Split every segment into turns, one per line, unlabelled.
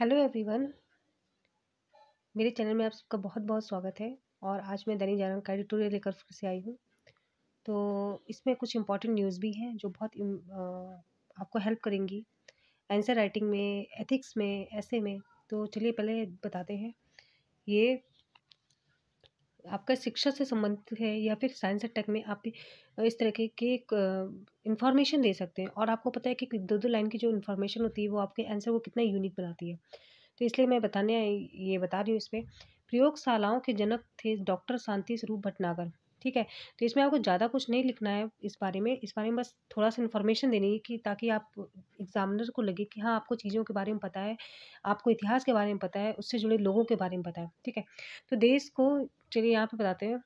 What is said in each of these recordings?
hello everyone मेरे channel में आप सबका बहुत बहुत स्वागत है और आज मैं दैनिक जागरण का एडिटोरियल लेकर फिर से आई हूँ तो इसमें कुछ इम्पॉर्टेंट न्यूज़ भी हैं जो बहुत आपको हेल्प करेंगी आंसर राइटिंग में एथिक्स में ऐसे में तो चलिए पहले बताते हैं ये आपका शिक्षा से संबंधित है या फिर साइंस एंड टेक में आप इस तरह के इन्फॉर्मेशन दे सकते हैं और आपको पता है कि दो दो लाइन की जो इन्फॉर्मेशन होती है वो आपके आंसर को कितना यूनिक बनाती है तो इसलिए मैं बताने ये बता रही हूँ इसमें प्रयोगशालाओं के जनक थे डॉक्टर शांति स्वरूप भटनागर ठीक है तो इसमें आपको ज़्यादा कुछ नहीं लिखना है इस बारे में इस बारे में बस थोड़ा सा इन्फॉर्मेशन देनी है कि ताकि आप एग्जामिनर को लगे कि हाँ आपको चीज़ों के बारे में पता है आपको इतिहास के बारे में पता है उससे जुड़े लोगों के बारे में पता है ठीक है तो देश को चलिए यहाँ पर बताते हैं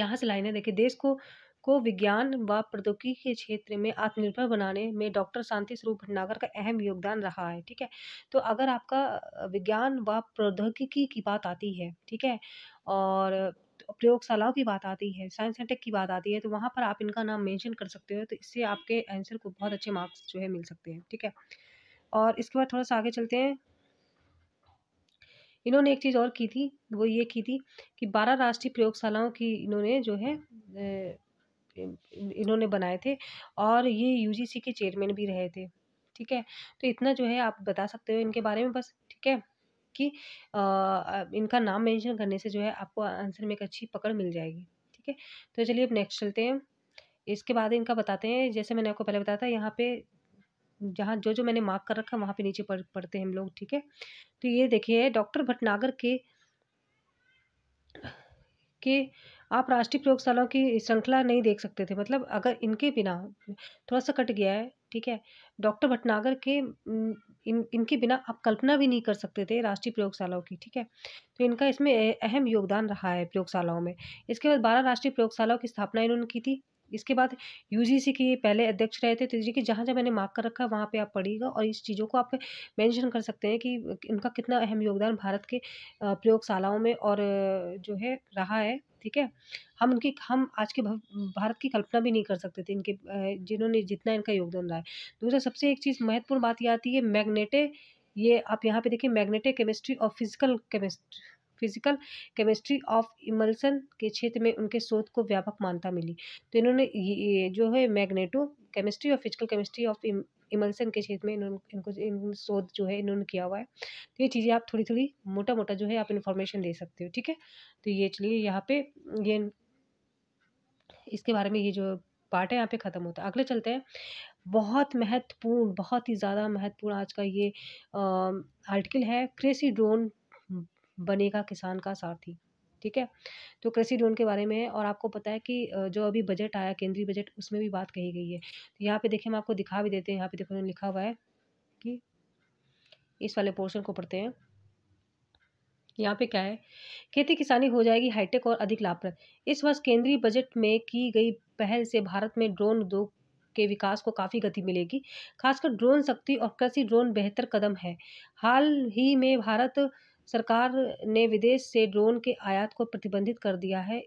यहाँ से लाइनें देखिए देश को को विज्ञान व प्रौद्योगिकी के क्षेत्र में आत्मनिर्भर बनाने में डॉक्टर शांति स्वरूप भटनागर का अहम योगदान रहा है ठीक है तो अगर आपका विज्ञान व प्रौद्योगिकी की बात आती है ठीक है और प्रयोगशालाओं की बात आती है साइंस एंड टेक की बात आती है तो वहाँ पर आप इनका नाम मेंशन कर सकते हो तो इससे आपके आंसर को बहुत अच्छे मार्क्स जो है मिल सकते हैं ठीक है और इसके बाद थोड़ा सा आगे चलते हैं इन्होंने एक चीज़ और की थी वो ये की थी कि बारह राष्ट्रीय प्रयोगशालाओं की इन्होंने जो है इन्होंने बनाए थे और ये यूजीसी के चेयरमैन भी रहे थे ठीक है तो इतना जो है आप बता सकते हो इनके बारे में बस ठीक है कि इनका नाम मेंशन करने से जो है आपको आंसर में एक अच्छी पकड़ मिल जाएगी ठीक है तो चलिए अब नेक्स्ट चलते हैं इसके बाद इनका बताते हैं जैसे मैंने आपको पहले बताया था यहाँ पे जहाँ जो जो मैंने मार्क कर रखा है वहाँ पे नीचे पढ़ पढ़ते हैं हम लोग ठीक है तो ये देखिए डॉक्टर भटनागर के के आप राष्ट्रीय प्रयोगशालाओं की श्रृंखला नहीं देख सकते थे मतलब अगर इनके बिना थोड़ा सा कट गया है ठीक है डॉक्टर भटनागर के इन इनके बिना आप कल्पना भी नहीं कर सकते थे राष्ट्रीय प्रयोगशालाओं की ठीक है तो इनका इसमें अहम योगदान रहा है प्रयोगशालाओं में इसके बाद बारह राष्ट्रीय प्रयोगशालाओं की स्थापना इन्होंने की थी इसके बाद यूजीसी के पहले अध्यक्ष रहे थे तो देखिए जहाँ जहाँ मैंने मार्क कर रखा है वहाँ पे आप पढ़िएगा और इस चीज़ों को आप मेंशन कर सकते हैं कि इनका कितना अहम योगदान भारत के प्रयोगशालाओं में और जो है रहा है ठीक है हम उनकी हम आज के भारत की कल्पना भी नहीं कर सकते थे इनके जिन्होंने जितना इनका योगदान रहा है दूसरा सबसे एक चीज़ महत्वपूर्ण बात यह आती है मैग्नेटे ये आप यहाँ पे देखिए मैग्नेटे केमिस्ट्री और physical chemistry physical chemistry of emulsion के क्षेत्र में उनके शोध को व्यापक मान्यता मिली तो इन्होंने ये जो है मैग्नेटो केमिस्ट्री और फिजिकल केमिस्ट्री ऑफ इमल्सन के क्षेत्र में इन्होंने इनको इन शोध जो है इन्होंने किया हुआ है तो ये चीज़ें आप थोड़ी थोड़ी मोटा मोटा जो है आप इन्फॉर्मेशन ले सकते हो ठीक है तो ये चलिए यहाँ पे ये इसके बारे में ये जो पार्ट है यहाँ पे ख़त्म होता है अगले चलते हैं बहुत महत्वपूर्ण बहुत ही ज़्यादा महत्वपूर्ण आज का ये आर्टिकल है कृषि ड्रोन बनेगा किसान का साथी ठीक है तो कृषि लोन के बारे में है और आपको पता है कि जो अभी बजट आया केंद्रीय बजट उसमें भी बात कही गई है तो यहाँ पे देखिए हम आपको दिखा भी देते हैं यहाँ पे देखो उन्होंने लिखा हुआ है कि इस वाले पोर्शन को पढ़ते हैं यहाँ पे क्या है खेती किसानी हो जाएगी हाईटेक और अधिक लाभप्रद इस वर्ष केंद्रीय बजट में की गई पहल से भारत में ड्रोन उद्योग के विकास को काफ़ी गति मिलेगी खासकर ड्रोन शक्ति और कृषि ड्रोन बेहतर कदम है हाल ही में भारत सरकार ने विदेश से ड्रोन के आयात को प्रतिबंधित कर दिया है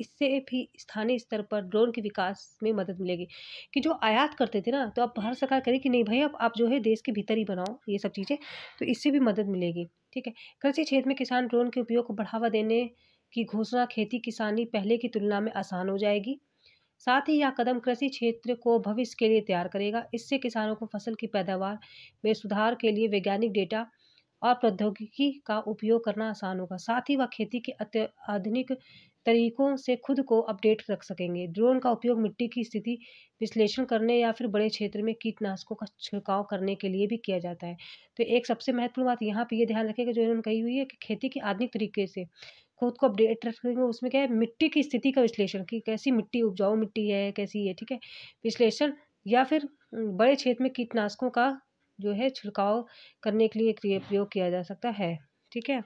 इससे भी स्थानीय स्तर पर ड्रोन के विकास में मदद मिलेगी कि जो आयात करते थे ना तो अब भारत सरकार करे कि नहीं भाई अब आप जो है देश के भीतर ही बनाओ ये सब चीज़ें तो इससे भी मदद मिलेगी ठीक है कृषि क्षेत्र में किसान ड्रोन के उपयोग को बढ़ावा देने की घोषणा खेती किसानी पहले की तुलना में आसान हो जाएगी साथ ही यह कदम कृषि क्षेत्र को भविष्य के लिए तैयार करेगा इससे किसानों को फसल की पैदावार में सुधार के लिए वैज्ञानिक डेटा और प्रौद्योगिकी का उपयोग करना आसान होगा साथ ही वह खेती के आधुनिक तरीकों से खुद को अपडेट रख सकेंगे ड्रोन का उपयोग मिट्टी की स्थिति विश्लेषण करने या फिर बड़े क्षेत्र में कीटनाशकों का छिड़काव करने के लिए भी किया जाता है तो एक सबसे महत्वपूर्ण बात यहाँ पर ये यह ध्यान रखेगा जो इन्होंने कही हुई है कि खेती के आधुनिक तरीके से खुद को अपडेट रखेंगे उसमें क्या है मिट्टी की स्थिति का विश्लेषण कि कैसी मिट्टी उपजाऊ मिट्टी है कैसी है ठीक है विश्लेषण या फिर बड़े क्षेत्र में कीटनाशकों का जो है छिड़काव करने के लिए प्रयोग किया जा सकता है ठीक है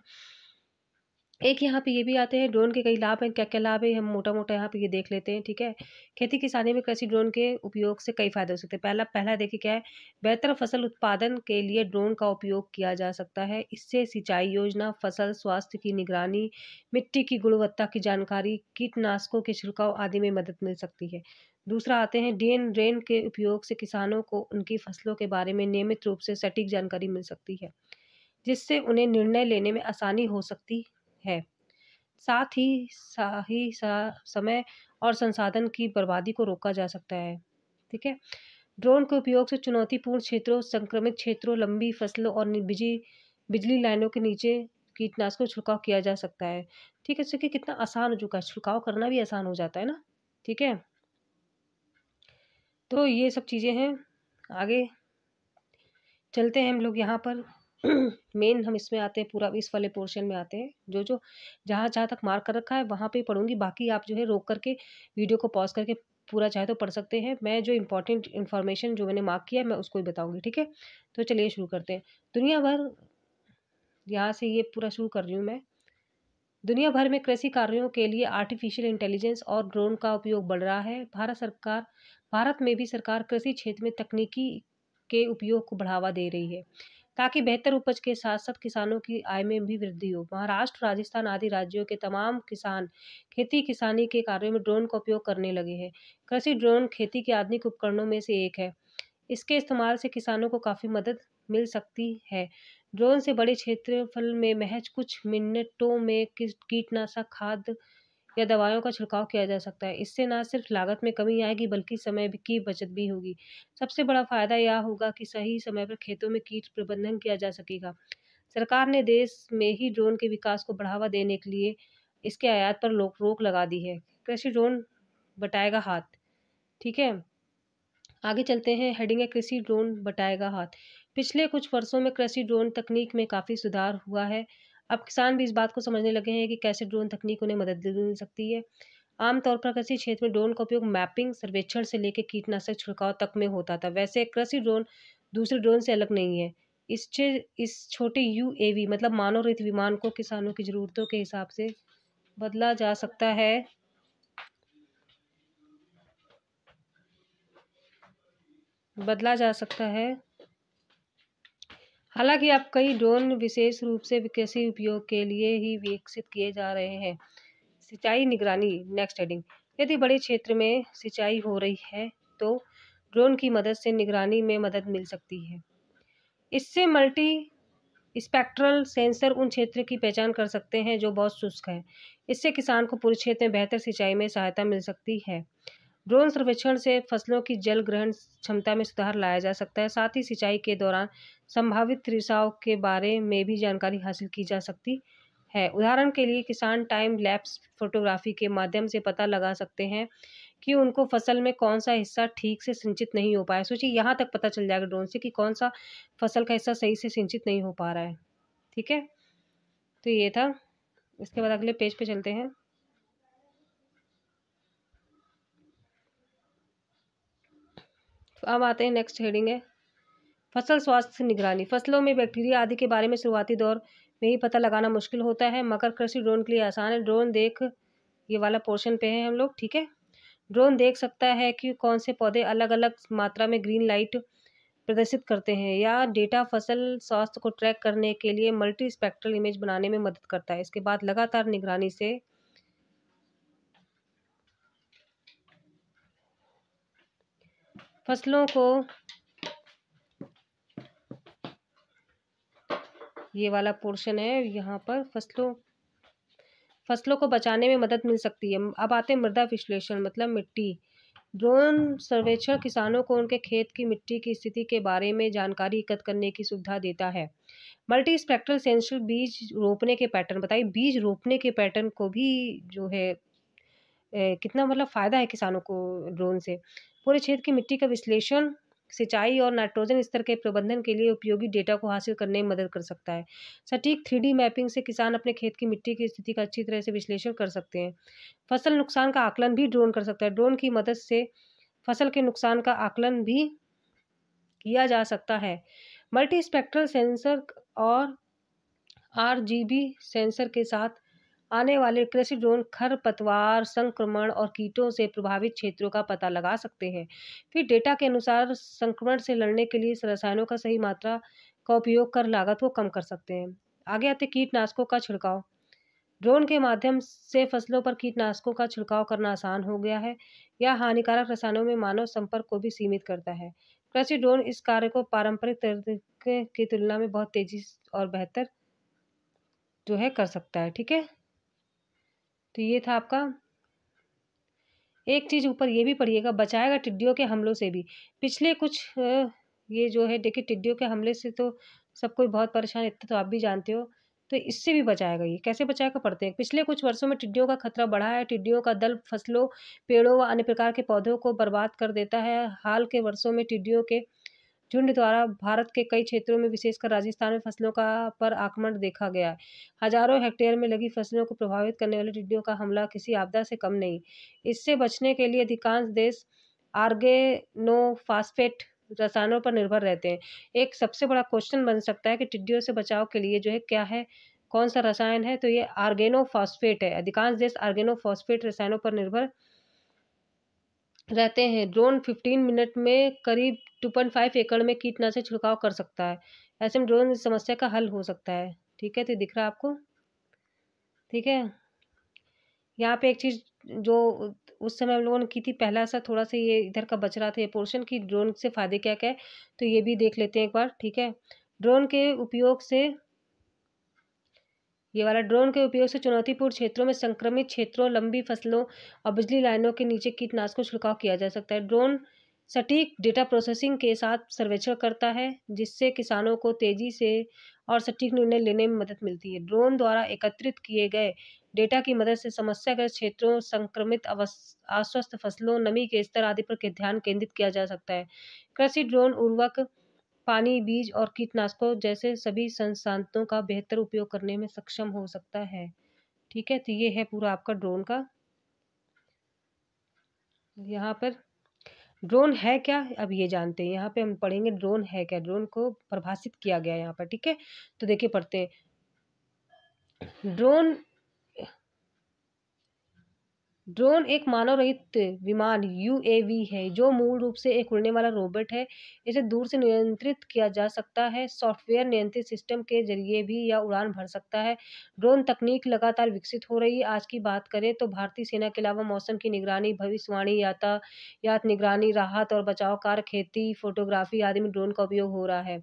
एक यहाँ पे ये भी आते हैं ड्रोन के कई लाभ हैं क्या क्या लाभ है हम मोटा मोटा यहाँ पे ये देख लेते हैं ठीक है खेती किसानी में कृषि ड्रोन के उपयोग से कई फायदे हो सकते हैं पहला पहला देखिए क्या है बेहतर फसल उत्पादन के लिए ड्रोन का उपयोग किया जा सकता है इससे सिंचाई योजना फसल स्वास्थ्य की निगरानी मिट्टी की गुणवत्ता की जानकारी कीटनाशकों के छिड़काव आदि में मदद मिल सकती है दूसरा आते हैं डीएन ड्रेन के उपयोग से किसानों को उनकी फसलों के बारे में नियमित रूप से सटीक जानकारी मिल सकती है जिससे उन्हें निर्णय लेने में आसानी हो सकती है साथ ही सा ही सा समय और संसाधन की बर्बादी को रोका जा सकता है ठीक है ड्रोन के उपयोग से चुनौतीपूर्ण क्षेत्रों संक्रमित क्षेत्रों लंबी फसलों और बिजली बिजली लाइनों के नीचे कीटनाशकों का छिड़काव किया जा सकता है ठीक है इससे कितना आसान हो चुका है छिड़काव करना भी आसान हो जाता है ना ठीक है तो ये सब चीज़ें हैं आगे चलते हैं हम लोग यहाँ पर मेन हम इसमें आते हैं पूरा इस वाले पोर्शन में आते हैं जो जो जहाँ जहाँ तक मार्क कर रखा है वहाँ पे पढ़ूंगी बाकी आप जो है रोक करके वीडियो को पॉज करके पूरा चाहे तो पढ़ सकते हैं मैं जो इंपॉर्टेंट इन्फॉर्मेशन जो मैंने मार्क किया है मैं उसको ही बताऊँगी ठीक है तो चलिए शुरू करते हैं दुनिया भर यहाँ से ये पूरा शुरू कर रही हूँ मैं दुनिया भर में कृषि कार्यों के लिए आर्टिफिशियल इंटेलिजेंस और ड्रोन का उपयोग बढ़ रहा है भारत सरकार भारत में भी सरकार कृषि क्षेत्र में तकनीकी के उपयोग को बढ़ावा दे रही है ताकि बेहतर उपज के साथ साथ किसानों की आय में भी वृद्धि हो महाराष्ट्र राजस्थान आदि राज्यों के तमाम किसान खेती किसानी के कार्यों में ड्रोन का उपयोग करने लगे हैं कृषि ड्रोन खेती के आधुनिक उपकरणों में से एक है इसके इस्तेमाल से किसानों को काफ़ी मदद मिल सकती है ड्रोन से बड़े क्षेत्रफल में महज कुछ मिनटों में कीटनाशक खाद या दवाओं का छिड़काव किया जा सकता है इससे ना सिर्फ लागत में कमी आएगी बल्कि समय की बचत भी होगी सबसे बड़ा फायदा यह होगा कि सही समय पर खेतों में कीट प्रबंधन किया जा सकेगा सरकार ने देश में ही ड्रोन के विकास को बढ़ावा देने के लिए इसके आयात पर रोक लगा दी है कृषि ड्रोन बटाएगा हाथ ठीक है आगे चलते हैं हेडिंग है कृषि ड्रोन बटाएगा हाथ पिछले कुछ वर्षों में कृषि ड्रोन तकनीक में काफ़ी सुधार हुआ है अब किसान भी इस बात को समझने लगे हैं कि कैसे ड्रोन तकनीक उन्हें मदद मिल सकती है आमतौर पर कृषि क्षेत्र में ड्रोन का उपयोग मैपिंग सर्वेक्षण से लेकर कीटनाशक छिड़काव तक में होता था वैसे कृषि ड्रोन दूसरे ड्रोन से अलग नहीं है इससे इस छोटे यूएवी मतलब मानव रहित विमान को किसानों की ज़रूरतों के हिसाब से बदला जा सकता है बदला जा सकता है हालांकि अब कई ड्रोन विशेष रूप से कृषि उपयोग के लिए ही विकसित किए जा रहे हैं सिंचाई निगरानी नेक्स्ट हेडिंग यदि बड़े क्षेत्र में सिंचाई हो रही है तो ड्रोन की मदद से निगरानी में मदद मिल सकती है इससे मल्टी स्पेक्ट्रल सेंसर उन क्षेत्र की पहचान कर सकते हैं जो बहुत शुष्क है इससे किसान को पूरे क्षेत्र में बेहतर सिंचाई में सहायता मिल सकती है ड्रोन सर्वेक्षण से फसलों की जल ग्रहण क्षमता में सुधार लाया जा सकता है साथ ही सिंचाई के दौरान संभावित रिसाव के बारे में भी जानकारी हासिल की जा सकती है उदाहरण के लिए किसान टाइम लैप्स फोटोग्राफी के माध्यम से पता लगा सकते हैं कि उनको फसल में कौन सा हिस्सा ठीक से सिंचित नहीं हो पाया सोचिए यहाँ तक पता चल जाएगा ड्रोन से कि कौन सा फसल का हिस्सा सही से सिंचित नहीं हो पा रहा है ठीक है तो ये था इसके बाद अगले पेज पे चलते हैं अब आते हैं नेक्स्ट हेडिंग है फसल स्वास्थ्य निगरानी फसलों में बैक्टीरिया आदि के बारे में शुरुआती दौर में ही पता लगाना मुश्किल होता है मगर कृषि ड्रोन के लिए आसान है ड्रोन देख ये वाला पोर्शन पे है हम लोग ठीक है ड्रोन देख सकता है कि कौन से पौधे अलग अलग मात्रा में ग्रीन लाइट प्रदर्शित करते हैं या डेटा फसल स्वास्थ्य को ट्रैक करने के लिए मल्टी स्पेक्ट्रल इमेज बनाने में मदद करता है इसके बाद लगातार निगरानी से फसलों को ये वाला पोर्शन है यहाँ पर फसलों फसलों को बचाने में मदद मिल सकती है अब आते हैं मृदा विश्लेषण मतलब मिट्टी ड्रोन सर्वेक्षण किसानों को उनके खेत की मिट्टी की स्थिति के बारे में जानकारी एकत्र करने की सुविधा देता है मल्टी स्पेक्ट्रल सेंसर बीज रोपने के पैटर्न बताइए बीज रोपने के पैटर्न को भी जो है ए, कितना मतलब फ़ायदा है किसानों को ड्रोन से पूरे क्षेत्र की मिट्टी का विश्लेषण सिंचाई और नाइट्रोजन स्तर के प्रबंधन के लिए उपयोगी डेटा को हासिल करने में मदद कर सकता है सटीक थ्री मैपिंग से किसान अपने खेत की मिट्टी की स्थिति का अच्छी तरह से विश्लेषण कर सकते हैं फसल नुकसान का आकलन भी ड्रोन कर सकता है ड्रोन की मदद से फसल के नुकसान का आकलन भी किया जा सकता है मल्टी स्पेक्ट्रल सेंसर और आर सेंसर के साथ आने वाले कृषि ड्रोन खरपतवार संक्रमण और कीटों से प्रभावित क्षेत्रों का पता लगा सकते हैं फिर डेटा के अनुसार संक्रमण से लड़ने के लिए रसायनों का सही मात्रा का उपयोग कर लागत को कम कर सकते हैं आगे आते कीटनाशकों का छिड़काव ड्रोन के माध्यम से फसलों पर कीटनाशकों का छिड़काव करना आसान हो गया है यह हानिकारक रसायनों में मानव संपर्क को भी सीमित करता है कृषि ड्रोन इस कार्य को पारंपरिक तरीके की तुलना में बहुत तेजी और बेहतर जो है कर सकता है ठीक है तो ये था आपका एक चीज़ ऊपर ये भी पढ़िएगा बचाएगा टिड्डियों के हमलों से भी पिछले कुछ ये जो है देखिए टिड्डियों के हमले से तो सब कोई बहुत परेशान इतना तो आप भी जानते हो तो इससे भी बचाएगा ये कैसे बचाएगा पढ़ते हैं पिछले कुछ वर्षों में टिड्डियों का खतरा बढ़ा है टिड्डियों का दल फसलों पेड़ों व अन्य प्रकार के पौधों को बर्बाद कर देता है हाल के वर्षों में टिड्डियों के झुंड द्वारा भारत के कई क्षेत्रों में विशेषकर राजस्थान में फसलों का पर आक्रमण देखा गया है हजारों हेक्टेयर में लगी फसलों को प्रभावित करने वाले टिड्डियों का हमला किसी आपदा से कम नहीं इससे बचने के लिए अधिकांश देश आर्गेनोफास्फेट रसायनों पर निर्भर रहते हैं एक सबसे बड़ा क्वेश्चन बन सकता है कि टिड्डियों से बचाव के लिए जो है क्या है कौन सा रसायन है तो ये आर्गेनोफॉस्फेट है अधिकांश देश आर्गेनोफॉस्फेट रसायनों पर निर्भर रहते हैं ड्रोन फिफ्टीन मिनट में करीब टू पॉइंट फाइव एकड़ में कीटनाशक छिड़काव कर सकता है ऐसे में ड्रोन इस समस्या का हल हो सकता है ठीक है तो दिख रहा है आपको ठीक है यहाँ पे एक चीज़ जो उस समय हम लोगों ने की थी पहला सा थोड़ा सा ये इधर का बच रहा था ये पोर्शन की ड्रोन से फ़ायदे क्या क्या है तो ये भी देख लेते हैं एक बार ठीक है ड्रोन के उपयोग से ये वाला ड्रोन के उपयोग से चुनौतीपूर्ण क्षेत्रों में संक्रमित क्षेत्रों लंबी फसलों और बिजली लाइनों के नीचे कीटनाशकों छिड़काव किया जा सकता है ड्रोन सटीक डेटा प्रोसेसिंग के साथ सर्वेक्षण करता है जिससे किसानों को तेजी से और सटीक निर्णय लेने में मदद मिलती है ड्रोन द्वारा एकत्रित किए गए डेटा की मदद से समस्याग्रस्त क्षेत्रों संक्रमित अस्वस्थ फसलों नमी के स्तर आदि पर ध्यान केंद्रित किया जा सकता है कृषि ड्रोन उर्वरक पानी बीज और कीटनाशकों जैसे सभी संसाधनों का बेहतर उपयोग करने में सक्षम हो सकता है ठीक है तो ये है पूरा आपका ड्रोन का यहाँ पर ड्रोन है क्या अब ये जानते हैं यहाँ पे हम पढ़ेंगे ड्रोन है क्या ड्रोन को परिभाषित किया गया यहाँ पर ठीक है तो देखिए पढ़ते हैं ड्रोन ड्रोन एक मानव रहित विमान यूएवी है जो मूल रूप से एक उड़ने वाला रोबोट है इसे दूर से नियंत्रित किया जा सकता है सॉफ्टवेयर नियंत्रित सिस्टम के जरिए भी यह उड़ान भर सकता है ड्रोन तकनीक लगातार विकसित हो रही है आज की बात करें तो भारतीय सेना के अलावा मौसम की निगरानी भविष्यवाणी यातायात निगरानी राहत और बचाव कार खेती फोटोग्राफी आदि में ड्रोन का उपयोग हो रहा है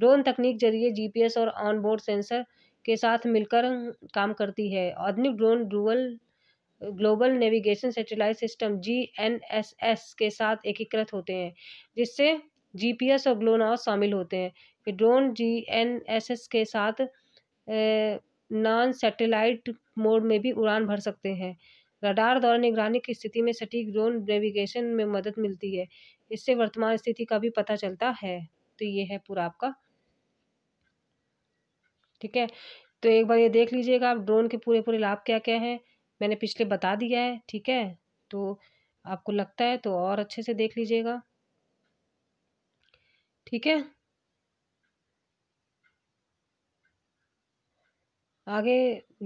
ड्रोन तकनीक जरिए जी और ऑनबोर्ड सेंसर के साथ मिलकर काम करती है आधुनिक drone dual global navigation satellite system G N S S के साथ एकीकृत होते हैं जिससे जीपीएस और ग्लोनास शामिल होते हैं फिर drone G N S S के साथ नॉन सैटेलाइट मोड में भी उड़ान भर सकते हैं रडार द्वारा निगरानी की स्थिति में सटीक ड्रोन नेविगेशन में मदद मिलती है इससे वर्तमान स्थिति का भी पता चलता है तो ये है पूरा आपका ठीक है तो एक बार ये देख लीजिएगा आप ड्रोन के पूरे पूरे लाभ क्या क्या हैं मैंने पिछले बता दिया है ठीक है तो आपको लगता है तो और अच्छे से देख लीजिएगा ठीक है आगे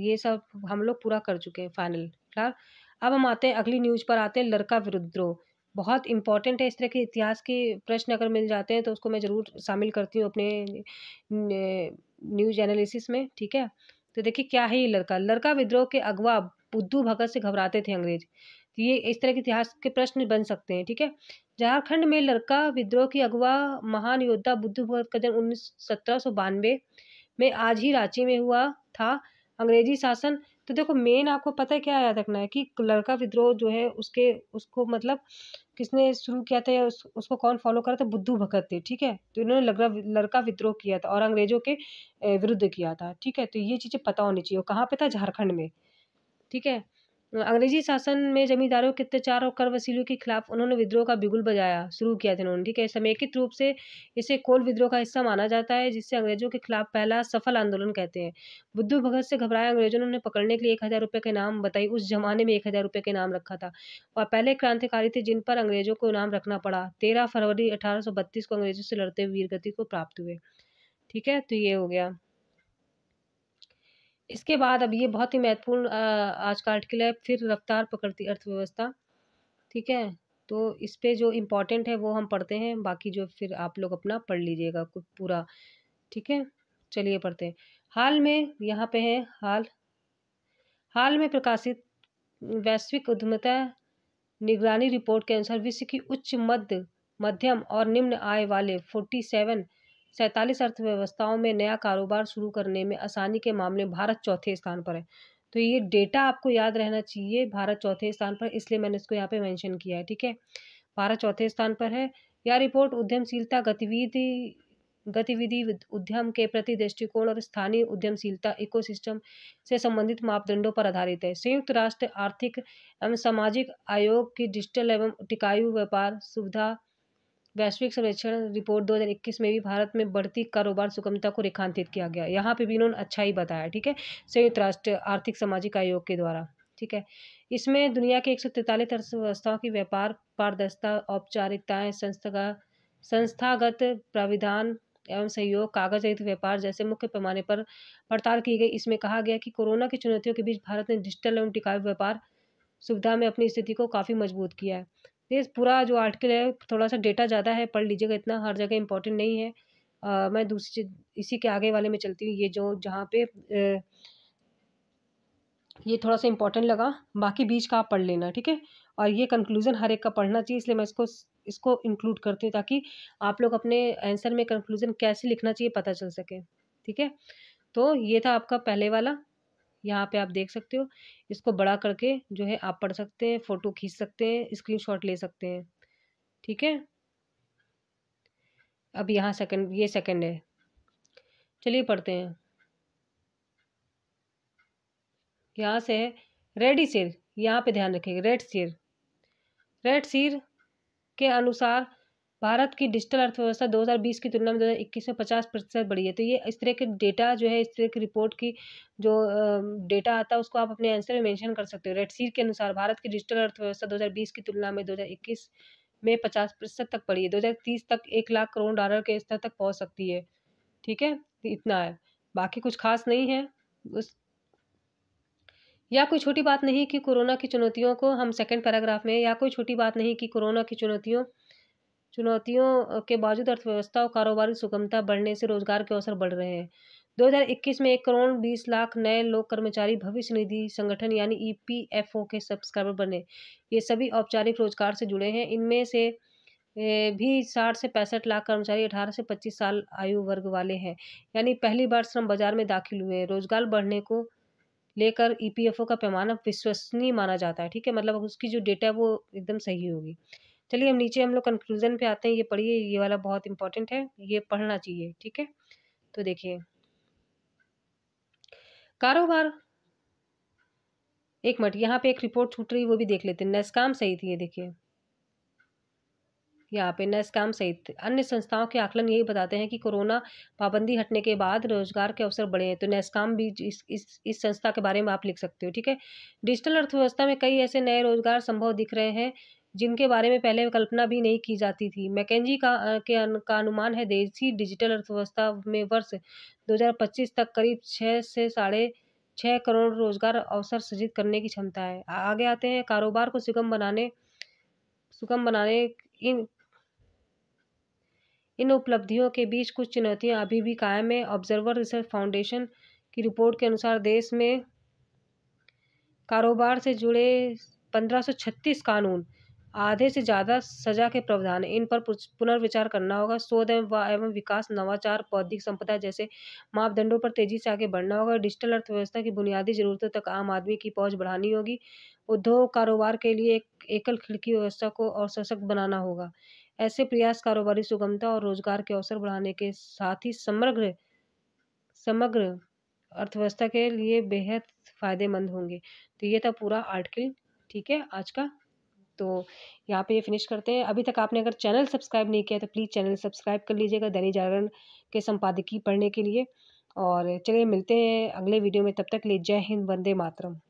ये सब हम लोग पूरा कर चुके हैं फाइनल क्लियर अब हम आते हैं अगली न्यूज़ पर आते हैं लड़का विरुद्रोह बहुत इंपॉर्टेंट है इस तरह के इतिहास के प्रश्न अगर मिल जाते हैं तो उसको मैं ज़रूर शामिल करती हूँ अपने न्यूज एनालिसिस में ठीक है तो देखिए क्या है ये लड़का लड़का विद्रोह के अगवा बुद्धू भगत से घबराते थे अंग्रेज तो ये इस तरह के इतिहास के प्रश्न बन सकते हैं ठीक है झारखंड में लड़का विद्रोह की अगवा महान योद्धा बुद्धू भगत का जन्म उन्नीस सत्रह में आज ही रांची में हुआ था अंग्रेजी शासन तो देखो मेन आपको पता है क्या याद रखना है कि लड़का विद्रोह जो है उसके उसको मतलब किसने शुरू किया था या उस, उसको कौन फॉलो करा था बुद्धू भगत थे ठीक है तो इन्होंने लगा लड़का विद्रोह किया था और अंग्रेजों के विरुद्ध किया था ठीक है तो ये चीज़ें पता होनी चाहिए कहाँ पे था झारखंड में ठीक है अंग्रेजी शासन में जमींदारों के अत्याचार और कर वसीलों के खिलाफ उन्होंने विद्रोह का बिगुल बजाया शुरू किया था उन्होंने ठीक है समेकित रूप से इसे कोल विद्रोह का हिस्सा माना जाता है जिससे अंग्रेजों के खिलाफ पहला सफल आंदोलन कहते हैं बुद्धू भगत से घबराए अंग्रेजों ने उन्हें पकड़ने के लिए एक हज़ार रुपये के नाम बताई उस जमाने में एक हज़ार रुपये के नाम रखा था और पहले क्रांतिकारी थे जिन पर अंग्रेजों को नाम रखना पड़ा तेरह फरवरी अठारह को अंग्रेजों से लड़ते वीरगति को प्राप्त हुए ठीक है तो ये हो गया इसके बाद अब ये बहुत ही महत्वपूर्ण आज का आर्टिकल है फिर रफ्तार पकड़ती अर्थव्यवस्था ठीक है तो इस पर जो इम्पोर्टेंट है वो हम पढ़ते हैं बाकी जो फिर आप लोग अपना पढ़ लीजिएगा कुछ पूरा ठीक है चलिए पढ़ते हैं हाल में यहाँ पे है हाल हाल में प्रकाशित वैश्विक उद्यमता निगरानी रिपोर्ट के अनुसार विश्व की उच्च मध्य मध्यम और निम्न आय वाले फोर्टी सेवन सैंतालीस अर्थव्यवस्थाओं में नया कारोबार शुरू करने में आसानी के मामले भारत चौथे स्थान पर है तो ये डेटा आपको याद रहना चाहिए भारत चौथे स्थान पर इसलिए मैंने इसको यहाँ पे मेंशन किया है ठीक है भारत चौथे स्थान पर है यह रिपोर्ट उद्यमशीलता गतिविधि गतिविधि उद्यम के प्रति दृष्टिकोण और स्थानीय उद्यमशीलता इकोसिस्टम से संबंधित मापदंडों पर आधारित है संयुक्त राष्ट्र आर्थिक एवं सामाजिक आयोग की डिजिटल एवं टिकायु व्यापार सुविधा वैश्विक सर्वेक्षण रिपोर्ट 2021 में भी भारत में बढ़ती कारोबार सुगमता को रेखांतित किया गया यहाँ पे भी इन्होंने अच्छा ही बताया ठीक है संयुक्त राष्ट्र आर्थिक सामाजिक आयोग के द्वारा ठीक है इसमें दुनिया के एक सौ तैंतालीस अर्थव्यवस्थाओं की व्यापार पारदर्शिता औपचारिकताएँ संस्था संस्थागत प्राविधान एवं सहयोग कागज रहित व्यापार जैसे मुख्य पैमाने पर पड़ताल की गई इसमें कहा गया कि कोरोना की चुनौतियों के बीच भारत ने डिजिटल एवं टिकाऊ व्यापार सुविधा में अपनी स्थिति को काफ़ी मजबूत किया है ये पूरा जो आर्टिकल है थोड़ा सा डेटा ज़्यादा है पढ़ लीजिएगा इतना हर जगह इंपॉर्टेंट नहीं है आ, मैं दूसरी इसी के आगे वाले में चलती हूँ ये जो जहाँ पे ए, ये थोड़ा सा इंपॉर्टेंट लगा बाकी बीच का आप पढ़ लेना ठीक है और ये कंक्लूजन हर एक का पढ़ना चाहिए इसलिए मैं इसको इसको इंक्लूड करती हूँ ताकि आप लोग अपने आंसर में कंक्लूजन कैसे लिखना चाहिए पता चल सके ठीक है तो ये था आपका पहले वाला यहाँ पे आप देख सकते हो इसको बड़ा करके जो है आप पढ़ सकते हैं फ़ोटो खींच सकते हैं स्क्रीन ले सकते हैं ठीक है अब यहाँ सेकंड ये सेकंड है चलिए पढ़ते हैं यहाँ से है रेडी सिर यहाँ पे ध्यान रखेंगे रेड सिर रेड सिर के अनुसार भारत की डिजिटल अर्थव्यवस्था 2020 की तुलना में 2021 में 50 प्रतिशत बढ़ी है तो ये इस तरह के डेटा जो है इस तरह की रिपोर्ट की जो डेटा आता है उसको आप अपने आंसर में मेंशन कर सकते हो रेड सीर के अनुसार भारत की डिजिटल अर्थव्यवस्था 2020 की तुलना में 2021 में 50 प्रतिशत तक बढ़ी है दो तक एक लाख करोड़ डॉलर के स्तर तक पहुँच सकती है ठीक है तो इतना है बाकी कुछ खास नहीं है उस या कोई छोटी बात नहीं कि कोरोना की चुनौतियों को हम सेकंड पैराग्राफ में या कोई छोटी बात नहीं कि कोरोना की चुनौतियों चुनौतियों के बावजूद अर्थव्यवस्था और कारोबारी सुगमता बढ़ने से रोजगार के अवसर बढ़ रहे हैं 2021 में एक करोड़ बीस लाख नए लोक कर्मचारी भविष्य निधि संगठन यानी ईपीएफओ के सब्सक्राइबर बने ये सभी औपचारिक रोजगार से जुड़े हैं इनमें से भी साठ से पैंसठ लाख कर्मचारी अठारह से पच्चीस साल आयु वर्ग वाले हैं यानी पहली बार श्रम बाजार में दाखिल हुए हैं रोजगार बढ़ने को लेकर ईपीएफओ का पैमाना विश्वसनीय माना जाता है ठीक है मतलब उसकी जो डेटा है वो एकदम सही होगी चलिए हम नीचे हम लोग कंक्लूज़न पे आते हैं ये पढ़िए ये वाला बहुत इंपॉर्टेंट है ये पढ़ना चाहिए ठीक है तो देखिए कारोबार एक मिनट यहाँ पे एक रिपोर्ट छूट रही वो भी देख लेते हैं नेस्काम सही थी ये देखिए यहाँ पे नेस्काम सहित अन्य संस्थाओं के आकलन यही बताते हैं कि कोरोना पाबंदी हटने के बाद रोजगार के अवसर बढ़े हैं तो नेस्काम भी इस इस इस संस्था के बारे में आप लिख सकते हो ठीक है डिजिटल अर्थव्यवस्था में कई ऐसे नए रोजगार संभव दिख रहे हैं जिनके बारे में पहले कल्पना भी नहीं की जाती थी मैकेजी का के अन, का अनुमान है देसी डिजिटल अर्थव्यवस्था में वर्ष 2025 तक करीब छः से साढ़े छः करोड़ रोजगार अवसर सृजित करने की क्षमता है आगे आते हैं कारोबार को सुगम बनाने सुगम बनाने इन इन उपलब्धियों के बीच कुछ चुनौतियां अभी भी कायम है ऑब्जर्वर रिसर्च फाउंडेशन की रिपोर्ट के अनुसार देश में कारोबार से जुड़े छत्तीस कानून आधे से ज़्यादा सजा के प्रावधान इन पर पुनर्विचार करना होगा शोध एवं एवं विकास नवाचार बौद्धिक संपदा जैसे मापदंडों पर तेजी से आगे बढ़ना होगा डिजिटल अर्थव्यवस्था की बुनियादी जरूरतों तक आम आदमी की पहुँच बढ़ानी होगी उद्योग कारोबार के लिए एक एकल खिड़की व्यवस्था को और सशक्त बनाना होगा ऐसे प्रयास कारोबारी सुगमता और रोजगार के अवसर बढ़ाने के साथ ही समग्र समग्र अर्थव्यवस्था के लिए बेहद फायदेमंद होंगे तो ये था पूरा आर्टिकल ठीक है आज का तो यहाँ पे फिनिश करते हैं अभी तक आपने अगर चैनल सब्सक्राइब नहीं किया तो प्लीज़ चैनल सब्सक्राइब कर लीजिएगा दैनिक जागरण के संपादकीय पढ़ने के लिए और चलिए मिलते हैं अगले वीडियो में तब तक ले जय हिंद वंदे मातरम